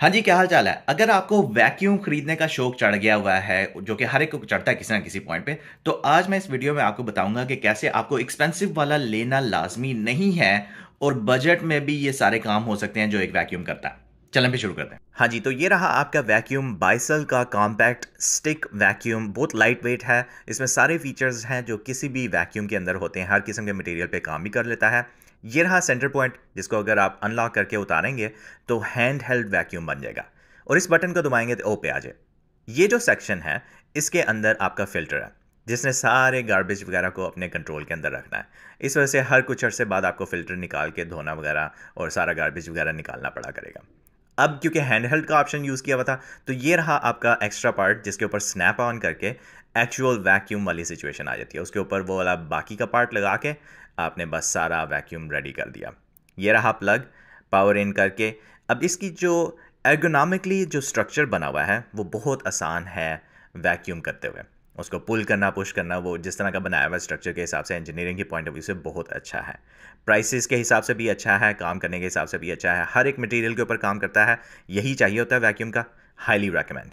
हाँ जी क्या हाल चाल है अगर आपको वैक्यूम खरीदने का शौक चढ़ गया हुआ है जो कि हर एक को चढ़ता है किसी ना किसी पॉइंट पे तो आज मैं इस वीडियो में आपको बताऊंगा कि कैसे आपको एक्सपेंसिव वाला लेना लाजमी नहीं है और बजट में भी ये सारे काम हो सकते हैं जो एक वैक्यूम करता है चलें भी शुरू करते हैं हाँ जी तो ये रहा आपका वैक्यूम बाइसल का कॉम्पैक्ट स्टिक वैक्यूम बहुत लाइट वेट है इसमें सारे फीचर्स हैं जो किसी भी वैक्यूम के अंदर होते हैं हर किस्म के मटेरियल पे काम भी कर लेता है ये रहा सेंटर पॉइंट जिसको अगर आप अनलॉक करके उतारेंगे तो हैंड हेल्ड वैक्यूम बन जाएगा और इस बटन को दबाएंगे तो ओ पे आ जाए ये जो सेक्शन है इसके अंदर आपका फिल्टर है जिसने सारे गार्बेज वगैरह को अपने कंट्रोल के अंदर रखना है इस वजह से हर कुछ अर्से बाद आपको फ़िल्टर निकाल के धोना वगैरह और सारा गार्बेज वगैरह निकालना पड़ा करेगा अब क्योंकि हैंड हेल्ड का ऑप्शन यूज़ किया हुआ था तो ये रहा आपका एक्स्ट्रा पार्ट जिसके ऊपर स्नैप ऑन करके एक्चुअल वैक्यूम वाली सिचुएशन आ जाती है उसके ऊपर वो वाला बाकी का पार्ट लगा के आपने बस सारा वैक्यूम रेडी कर दिया ये रहा प्लग पावर इन करके अब इसकी जो एर्गोनॉमिकली जो स्ट्रक्चर बना हुआ है वो बहुत आसान है वैक्यूम करते हुए उसको पुल करना पुश करना वो जिस तरह का बनाया हुआ स्ट्रक्चर के हिसाब से इंजीनियरिंग की पॉइंट ऑफ व्यू से बहुत अच्छा है प्राइसेस के हिसाब से भी अच्छा है काम करने के हिसाब से भी अच्छा है हर एक मटेरियल के ऊपर काम करता है यही चाहिए होता है वैक्यूम का हाईली रिकमेंड